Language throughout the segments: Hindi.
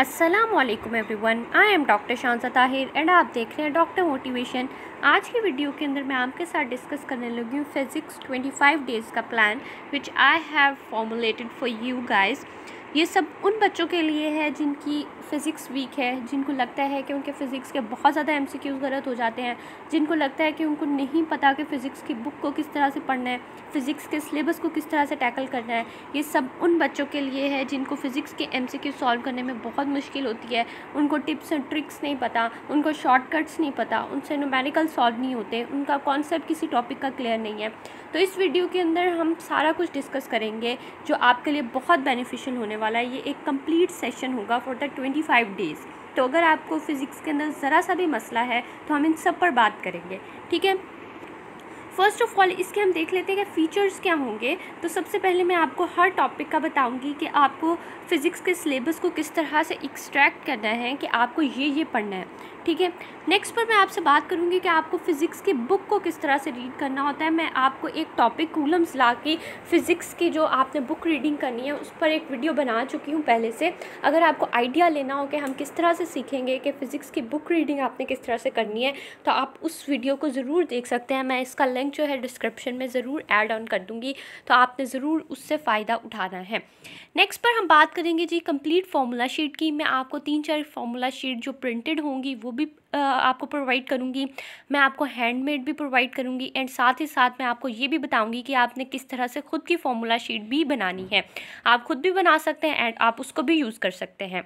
Aslam everyone I am doctor Shansa Tahir and आप देख रहे हैं डॉक्टर मोटिवेशन आज की वीडियो के अंदर मैं आपके साथ डिस्कस करने लगी हूँ फिज़िक्स 25 डेज़ का plan which I have formulated for you guys ये सब उन बच्चों के लिए है जिनकी फ़िज़िक्स वीक है जिनको लगता है कि उनके फ़िज़िक्स के बहुत ज़्यादा एम सी क्यूज़ गलत हो जाते हैं जिनको लगता है कि उनको नहीं पता कि फ़िज़िक्स की बुक को किस तरह से पढ़ना है फ़िज़िक्स के सिलेबस को किस तरह से टैकल करना है ये सब उन बच्चों के लिए है जिनको फ़िज़िक्स के एम सी क्यू सॉल्व करने में बहुत मुश्किल होती है उनको टिप्स एंड ट्रिक्स नहीं पता उनको शॉर्टकट्स नहीं पता उनसे नोमेरिकल सॉल्व नहीं होते उनका कॉन्सेप्ट किसी टॉपिक का क्लियर नहीं है तो इस वीडियो के अंदर हम सारा कुछ डिस्कस करेंगे जो आपके लिए बहुत बेनिफिशियल होने वाला है ये एक कंप्लीट सेशन होगा for the twenty five days तो अगर आपको फ़िज़िक्स के अंदर ज़रा सा भी मसला है तो हम इन सब पर बात करेंगे ठीक है फर्स्ट ऑफ ऑल इसके हम देख लेते हैं कि फ़ीचर्स क्या होंगे तो सबसे पहले मैं आपको हर टॉपिक का बताऊंगी कि आपको फ़िज़िक्स के सिलेबस को किस तरह से एक्सट्रैक्ट करना है कि आपको ये ये पढ़ना है ठीक है नेक्स्ट पर मैं आपसे बात करूँगी कि आपको फ़िज़िक्स की बुक को किस तरह से रीड करना होता है मैं आपको एक टॉपिक कूलम्स ला के फ़िज़िक्स की जो आपने बुक रीडिंग करनी है उस पर एक वीडियो बना चुकी हूँ पहले से अगर आपको आइडिया लेना हो कि हम किस तरह से सीखेंगे कि फ़िज़िक्स की बुक रीडिंग आपने किस तरह से करनी है तो आप उस वीडियो को ज़रूर देख सकते हैं मैं इसका लिंक जो है डिस्क्रिप्शन में ज़रूर एड ऑन कर दूँगी तो आपने ज़रूर उससे फ़ायदा उठाना है नेक्स्ट पर हम बात करेंगे जी कम्प्लीट फार्मूला शीट की मैं आपको तीन चार फार्मूला शीट जो प्रिंटेड होंगी वो भी आपको प्रोवाइड करूँगी मैं आपको हैंडमेड भी प्रोवाइड करूँगी एंड साथ ही साथ मैं आपको ये भी बताऊँगी कि आपने किस तरह से ख़ुद की फॉर्मूला शीट भी बनानी है आप खुद भी बना सकते हैं एंड आप उसको भी यूज़ कर सकते हैं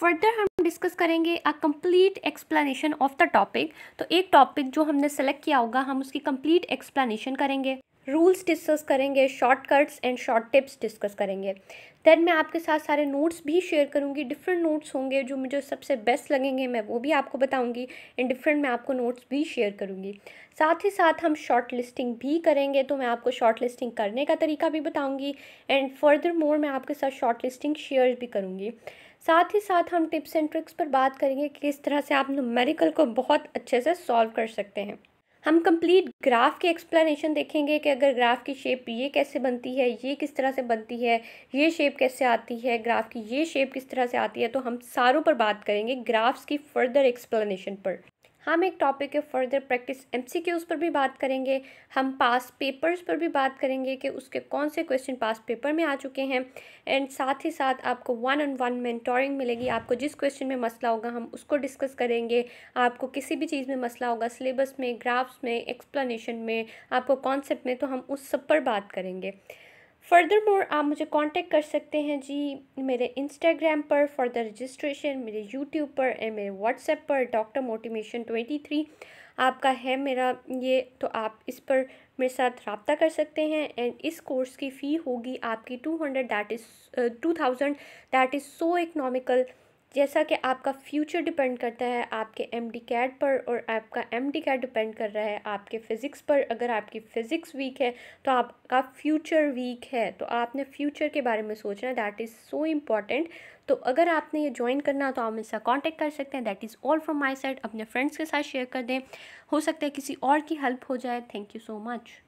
फर्दर हम डिस्कस करेंगे a complete explanation of the topic तो एक टॉपिक जो हमने सेलेक्ट किया होगा हम उसकी कंप्लीट एक्सप्लेनेशन करेंगे रूल्स डिस्कस करेंगे shortcuts and short tips discuss करेंगे देन मैं आपके साथ सारे नोट्स भी शेयर करूँगी डिफरेंट नोट्स होंगे जो मुझे सबसे बेस्ट लगेंगे मैं वो भी आपको बताऊँगी एंड डिफरेंट मैं आपको नोट्स भी शेयर करूँगी साथ ही साथ हम शॉर्ट लिस्टिंग भी करेंगे तो मैं आपको शॉर्ट लिस्टिंग करने का तरीका भी बताऊँगी एंड फर्दर मोर मैं आपके साथ शॉर्ट लिस्टिंग शेयर भी करूँगी साथ ही साथ हम टिप्स एंड ट्रिक्स पर बात करेंगे कि किस तरह से आप नमेरिकल को बहुत अच्छे से सॉल्व कर सकते हैं हम कंप्लीट ग्राफ की एक्सप्लेनेशन देखेंगे कि अगर ग्राफ की शेप ये कैसे बनती है ये किस तरह से बनती है ये शेप कैसे आती है ग्राफ की ये शेप किस तरह से आती है तो हम सारों पर बात करेंगे ग्राफ्स की फर्दर एक्सप्लेनेशन पर हम एक टॉपिक के फर्दर प्रैक्टिस एमसीक्यूज़ पर भी बात करेंगे हम पास पेपर्स पर भी बात करेंगे कि उसके कौन से क्वेश्चन पास पेपर में आ चुके हैं एंड साथ ही साथ आपको वन ऑन वन मेंटोरिंग मिलेगी आपको जिस क्वेश्चन में मसला होगा हम उसको डिस्कस करेंगे आपको किसी भी चीज़ में मसला होगा सिलेबस में ग्राफ्स में एक्सप्लानेशन में आपको कॉन्सेप्ट में तो हम उस सब पर बात करेंगे फर्दर मोर आप मुझे कांटेक्ट कर सकते हैं जी मेरे इंस्टाग्राम पर फॉर द रजिस्ट्रेशन मेरे यूट्यूब पर एंड मेरे व्हाट्सएप पर डॉक्टर मोटिवेशन ट्वेंटी थ्री आपका है मेरा ये तो आप इस पर मेरे साथ रबता कर सकते हैं एंड इस कोर्स की फ़ी होगी आपकी two hundred that is two thousand that is so economical जैसा कि आपका फ्यूचर डिपेंड करता है आपके एम डी कैट पर और आपका एम डी कैट डिपेंड कर रहा है आपके फ़िज़िक्स पर अगर आपकी फ़िज़िक्स वीक है तो आपका फ्यूचर वीक है तो आपने फ्यूचर के बारे में सोचना है दैट इज़ सो इम्पॉर्टेंट तो अगर आपने ये ज्वाइन करना तो आप मेरे कांटेक्ट कर सकते हैं that is all from my side अपने फ्रेंड्स के साथ शेयर कर दें हो सकता है किसी और की हेल्प हो जाए थैंक यू सो मच